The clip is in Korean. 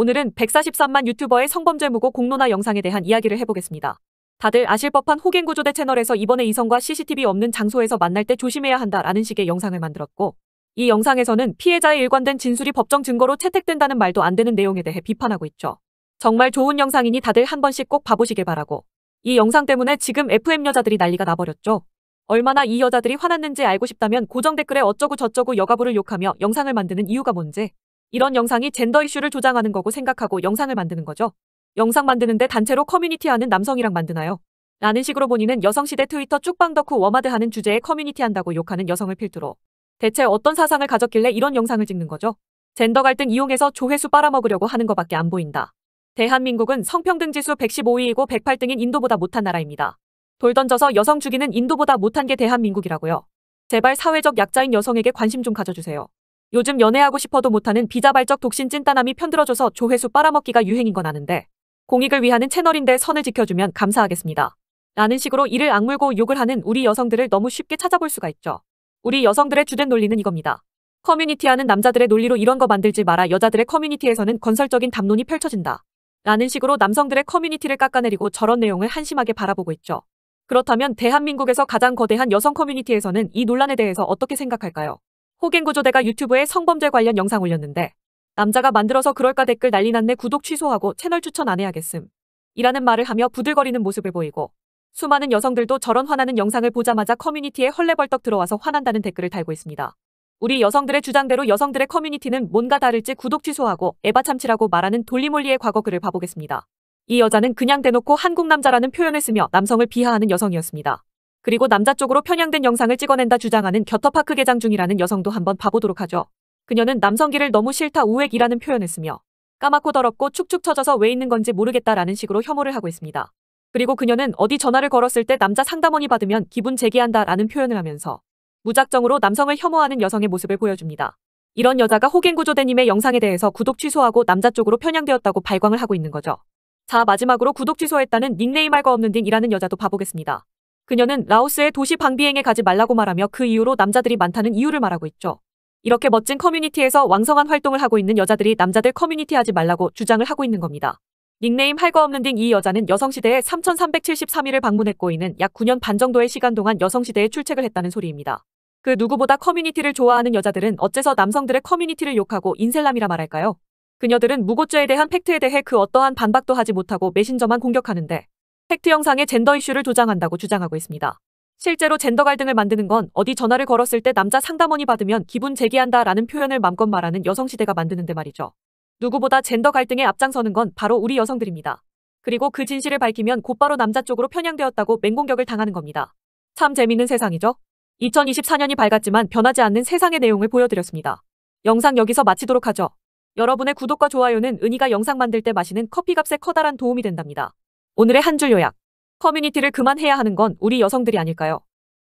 오늘은 143만 유튜버의 성범죄 무고 공론화 영상에 대한 이야기를 해보겠습니다. 다들 아실 법한 호갱구조대 채널에서 이번에 이성과 CCTV 없는 장소에서 만날 때 조심해야 한다라는 식의 영상을 만들었고 이 영상에서는 피해자의 일관된 진술이 법정 증거로 채택된다는 말도 안 되는 내용에 대해 비판하고 있죠. 정말 좋은 영상이니 다들 한 번씩 꼭 봐보시길 바라고 이 영상 때문에 지금 FM 여자들이 난리가 나버렸죠. 얼마나 이 여자들이 화났는지 알고 싶다면 고정 댓글에 어쩌고 저쩌고 여가부를 욕하며 영상을 만드는 이유가 뭔지 이런 영상이 젠더 이슈를 조장하는 거고 생각하고 영상을 만드는 거죠. 영상 만드는데 단체로 커뮤니티하는 남성이랑 만드나요? 라는 식으로 본인은 여성시대 트위터 쭉방 덕후 워마드 하는 주제에 커뮤니티한다고 욕하는 여성을 필두로 대체 어떤 사상을 가졌길래 이런 영상을 찍는 거죠? 젠더 갈등 이용해서 조회수 빨아먹으려고 하는 것밖에 안 보인다. 대한민국은 성평등지수 115위이고 108등인 인도보다 못한 나라입니다. 돌 던져서 여성 죽이는 인도보다 못한 게 대한민국이라고요. 제발 사회적 약자인 여성에게 관심 좀 가져주세요. 요즘 연애하고 싶어도 못하는 비자발적 독신 찐따남이 편들어줘서 조회수 빨아먹기가 유행인 건 아는데 공익을 위하는 채널인데 선을 지켜주면 감사하겠습니다. 라는 식으로 이를 악물고 욕을 하는 우리 여성들을 너무 쉽게 찾아볼 수가 있죠. 우리 여성들의 주된 논리는 이겁니다. 커뮤니티하는 남자들의 논리로 이런 거 만들지 마라 여자들의 커뮤니티에서는 건설적인 담론이 펼쳐진다. 라는 식으로 남성들의 커뮤니티를 깎아내리고 저런 내용을 한심하게 바라보고 있죠. 그렇다면 대한민국에서 가장 거대한 여성 커뮤니티에서는 이 논란에 대해서 어떻게 생각할까요? 호갱구조대가 유튜브에 성범죄 관련 영상 올렸는데 남자가 만들어서 그럴까 댓글 난리 났네 구독 취소하고 채널 추천 안 해야겠음. 이라는 말을 하며 부들거리는 모습을 보이고 수많은 여성들도 저런 화나는 영상을 보자마자 커뮤니티에 헐레벌떡 들어와서 화난다는 댓글을 달고 있습니다. 우리 여성들의 주장대로 여성들의 커뮤니티는 뭔가 다를지 구독 취소하고 에바 참치라고 말하는 돌리몰리의 과거 글을 봐보겠습니다. 이 여자는 그냥 대놓고 한국 남자라는 표현을 쓰며 남성을 비하하는 여성이었습니다. 그리고 남자 쪽으로 편향된 영상을 찍어낸다 주장하는 겨터파크 개장 중이라는 여성도 한번 봐보도록 하죠. 그녀는 남성기를 너무 싫다 우웩이라는 표현했으며 까맣고 더럽고 축축 처져서 왜 있는 건지 모르겠다라는 식으로 혐오를 하고 있습니다. 그리고 그녀는 어디 전화를 걸었을 때 남자 상담원이 받으면 기분 제기한다라는 표현을 하면서 무작정으로 남성을 혐오하는 여성의 모습을 보여줍니다. 이런 여자가 호갱구조대님의 영상에 대해서 구독 취소하고 남자 쪽으로 편향되었다고 발광을 하고 있는 거죠. 자 마지막으로 구독 취소했다는 닉네임 할 거 없는 딩이라는 여자도 봐보겠습니다. 그녀는 라오스의 도시 방비행에 가지 말라고 말하며 그 이유로 남자들이 많다는 이유를 말하고 있죠. 이렇게 멋진 커뮤니티에서 왕성한 활동을 하고 있는 여자들이 남자들 커뮤니티 하지 말라고 주장을 하고 있는 겁니다. 닉네임 할 거 없는 딩 이 여자는 여성시대에 3 3 7 3위를 방문했고 이는 약 9년 반 정도의 시간 동안 여성시대에 출첵을 했다는 소리입니다. 그 누구보다 커뮤니티를 좋아하는 여자들은 어째서 남성들의 커뮤니티를 욕하고 인셀남이라 말할까요? 그녀들은 무고죄에 대한 팩트에 대해 그 어떠한 반박도 하지 못하고 메신저만 공격하는데 팩트 영상에 젠더 이슈를 조장한다고 주장하고 있습니다. 실제로 젠더 갈등을 만드는 건 어디 전화를 걸었을 때 남자 상담원이 받으면 기분 재기한다 라는 표현을 맘껏 말하는 여성시대가 만드는데 말이죠. 누구보다 젠더 갈등에 앞장서는 건 바로 우리 여성들입니다. 그리고 그 진실을 밝히면 곧바로 남자 쪽으로 편향되었다고 맹공격을 당하는 겁니다. 참 재밌는 세상이죠? 2024년이 밝았지만 변하지 않는 세상의 내용을 보여드렸습니다. 영상 여기서 마치도록 하죠. 여러분의 구독과 좋아요는 은희가 영상 만들 때 마시는 커피값에 커다란 도움이 된답니다. 오늘의 한 줄 요약. 커뮤니티를 그만해야 하는 건 우리 여성들이 아닐까요?